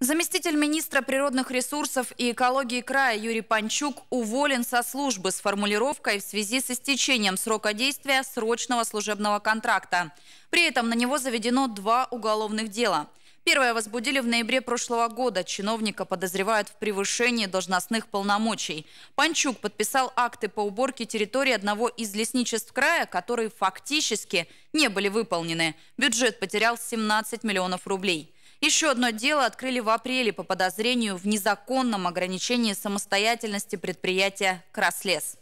Заместитель министра природных ресурсов и экологии края Юрий Панчук уволен со службы с формулировкой в связи с истечением срока действия срочного служебного контракта. При этом на него заведено два уголовных дела. Первое возбудили в ноябре прошлого года. Чиновника подозревают в превышении должностных полномочий. Панчук подписал акты по уборке территории одного из лесничеств края, которые фактически не были выполнены. Бюджет потерял 17 миллионов рублей. Еще одно дело открыли в апреле по подозрению в незаконном ограничении самостоятельности предприятия «Краслес».